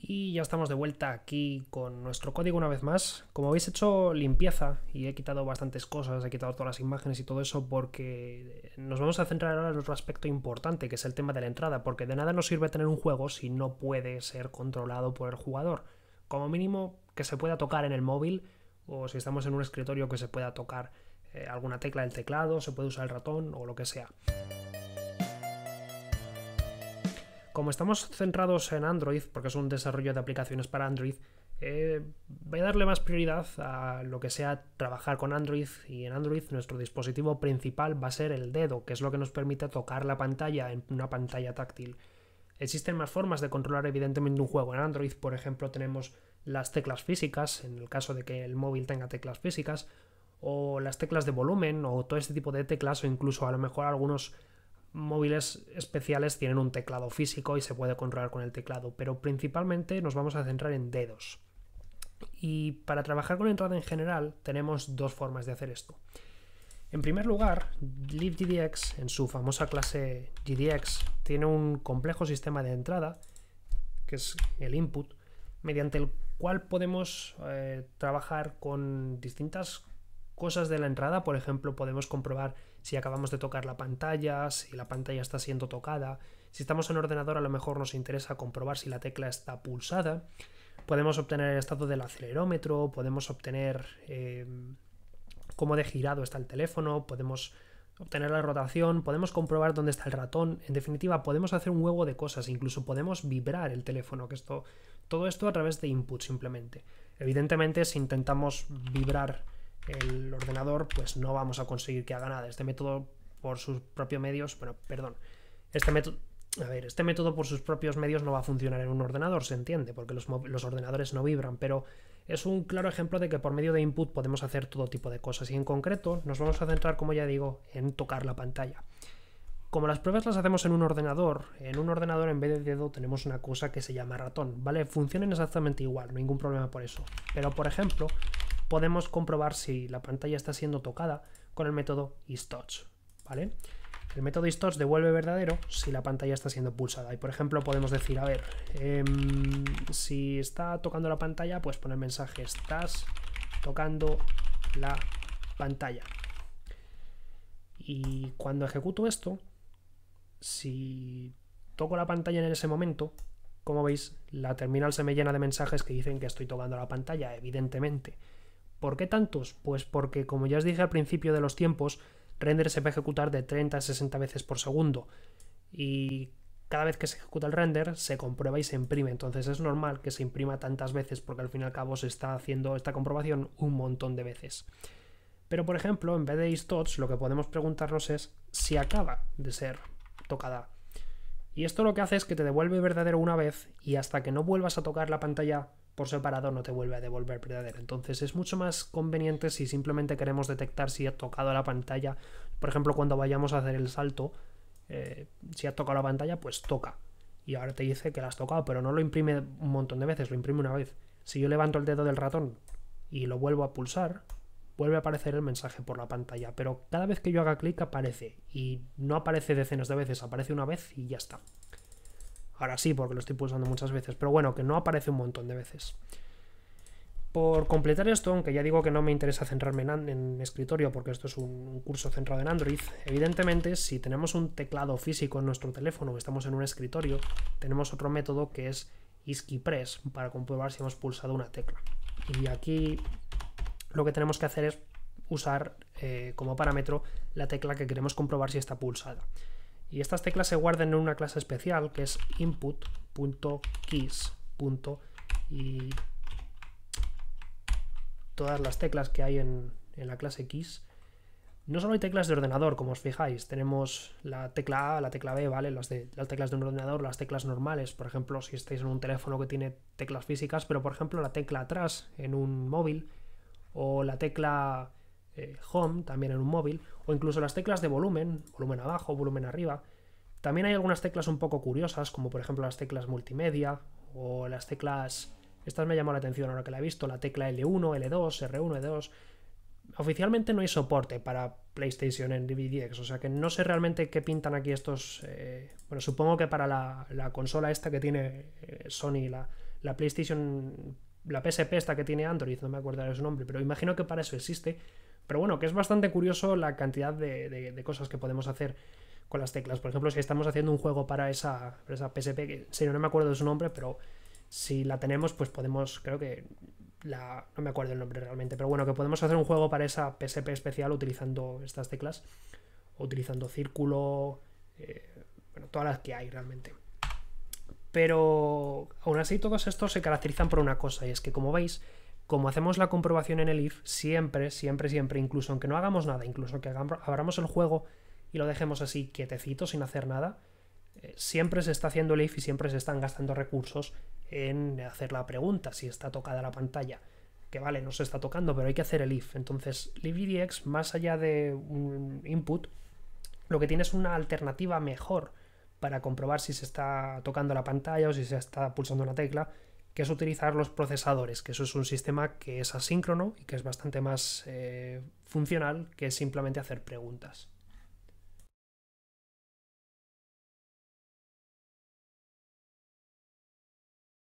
Y ya estamos de vuelta aquí con nuestro código una vez más. Como habéis hecho limpieza y he quitado bastantes cosas, he quitado todas las imágenes y todo eso porque nos vamos a centrar ahora en otro aspecto importante que es el tema de la entrada, porque de nada nos sirve tener un juego si no puede ser controlado por el jugador. Como mínimo que se pueda tocar en el móvil o si estamos en un escritorio que se pueda tocar eh, alguna tecla del teclado, se puede usar el ratón o lo que sea como estamos centrados en Android, porque es un desarrollo de aplicaciones para Android, eh, voy a darle más prioridad a lo que sea trabajar con Android y en Android nuestro dispositivo principal va a ser el dedo, que es lo que nos permite tocar la pantalla en una pantalla táctil. Existen más formas de controlar evidentemente un juego en Android, por ejemplo tenemos las teclas físicas, en el caso de que el móvil tenga teclas físicas, o las teclas de volumen, o todo este tipo de teclas, o incluso a lo mejor algunos móviles especiales tienen un teclado físico y se puede controlar con el teclado, pero principalmente nos vamos a centrar en dedos. Y para trabajar con entrada en general tenemos dos formas de hacer esto. En primer lugar, LibGDX en su famosa clase GDX tiene un complejo sistema de entrada, que es el input, mediante el cual podemos eh, trabajar con distintas cosas de la entrada, por ejemplo, podemos comprobar si acabamos de tocar la pantalla, si la pantalla está siendo tocada, si estamos en ordenador a lo mejor nos interesa comprobar si la tecla está pulsada, podemos obtener el estado del acelerómetro, podemos obtener em, cómo de girado está el teléfono, podemos obtener la rotación, podemos comprobar dónde está el ratón, en definitiva podemos hacer un huevo de cosas, incluso podemos vibrar el teléfono, que esto, todo esto a través de input simplemente. Evidentemente si intentamos vibrar el ordenador, pues no vamos a conseguir que haga nada. Este método por sus propios medios, bueno, perdón, este método, a ver, este método por sus propios medios no va a funcionar en un ordenador, se entiende, porque los, ordenadores no vibran, pero es un claro ejemplo de que por medio de input podemos hacer todo tipo de cosas y en concreto nos vamos a centrar, como ya digo, en tocar la pantalla. Como las pruebas las hacemos en un ordenador, en un ordenador en vez de dedo tenemos una cosa que se llama ratón, ¿vale? Funcionan exactamente igual, ningún problema por eso. Pero por ejemplo, podemos comprobar si la pantalla está siendo tocada con el método isTouch, El método isTouch devuelve verdadero si la pantalla está siendo pulsada. Y por ejemplo podemos decir, a ver, em, si está tocando la pantalla, pues pone el mensaje, estás tocando la pantalla. Y cuando ejecuto esto, si toco la pantalla en ese momento, como veis, la terminal se me llena de mensajes que dicen que estoy tocando la pantalla, evidentemente. ¿Por qué tantos? Pues porque, como ya os dije al principio de los tiempos, render se va a ejecutar de 30 a 60 veces por segundo. Y cada vez que se ejecuta el render se comprueba y se imprime. Entonces es normal que se imprima tantas veces porque al fin y al cabo se está haciendo esta comprobación un montón de veces. Pero por ejemplo, en vez de istots, lo que podemos preguntarnos es si acaba de ser tocada. Y esto lo que hace es que te devuelve verdadero una vez y hasta que no vuelvas a tocar la pantalla por separado no te vuelve a devolver verdadero. Entonces es mucho más conveniente si simplemente queremos detectar si ha tocado la pantalla. Por ejemplo, cuando vayamos a hacer el salto, eh, si ha tocado la pantalla, pues toca. Y ahora te dice que la has tocado, pero no lo imprime un montón de veces, lo imprime una vez. Si yo levanto el dedo del ratón y lo vuelvo a pulsar, vuelve a aparecer el mensaje por la pantalla, pero cada vez que yo haga clic aparece y no aparece decenas de veces, aparece una vez y ya está. Ahora sí, porque lo estoy pulsando muchas veces, pero bueno, que no aparece un montón de veces. Por completar esto, aunque ya digo que no me interesa centrarme en, escritorio porque esto es un, curso centrado en Android, evidentemente si tenemos un teclado físico en nuestro teléfono o estamos en un escritorio, tenemos otro método que es ISKIPress para comprobar si hemos pulsado una tecla. Y aquí lo que tenemos que hacer es usar eh, como parámetro la tecla que queremos comprobar si está pulsada. Y estas teclas se guardan en una clase especial que es input.keys. Y todas las teclas que hay en, la clase keys. No solo hay teclas de ordenador, como os fijáis, tenemos la tecla A, la tecla B, ¿vale? Las, de, las teclas de un ordenador, las teclas normales, por ejemplo, si estáis en un teléfono que tiene teclas físicas, pero por ejemplo la tecla atrás en un móvil, o la tecla eh, home, también en un móvil, o incluso las teclas de volumen, volumen abajo, volumen arriba. También hay algunas teclas un poco curiosas, como por ejemplo las teclas multimedia o las teclas... Estas me llamó la atención ahora que la he visto, la tecla L1, L2, R1, R2. Oficialmente no hay soporte para PlayStation en DVDX, o sea que no sé realmente qué pintan aquí estos... Eh, bueno, supongo que para la, consola esta que tiene eh, Sony, la, la PlayStation la PSP esta que tiene Android, no me acuerdo de su nombre, pero imagino que para eso existe, pero bueno, que es bastante curioso la cantidad de, cosas que podemos hacer con las teclas. Por ejemplo, si estamos haciendo un juego para esa, esa PSP, que si no, me acuerdo de su nombre, pero si la tenemos, pues podemos, creo que la, no me acuerdo el nombre realmente, pero bueno, que podemos hacer un juego para esa PSP especial utilizando estas teclas, utilizando círculo, eh, bueno, todas las que hay realmente. Pero aún así todos estos se caracterizan por una cosa, y es que como veis, como hacemos la comprobación en el if, siempre, siempre, siempre, incluso aunque no hagamos nada, incluso que abramos el juego y lo dejemos así quietecito, sin hacer nada, eh, siempre se está haciendo el if y siempre se están gastando recursos en hacer la pregunta, si está tocada la pantalla. Que vale, no se está tocando, pero hay que hacer el if. Entonces, libidx, más allá de un input, lo que tiene es una alternativa mejor para comprobar si se está tocando la pantalla o si se está pulsando una tecla que es utilizar los procesadores, que eso es un sistema que es asíncrono y que es bastante más eh, funcional que simplemente hacer preguntas.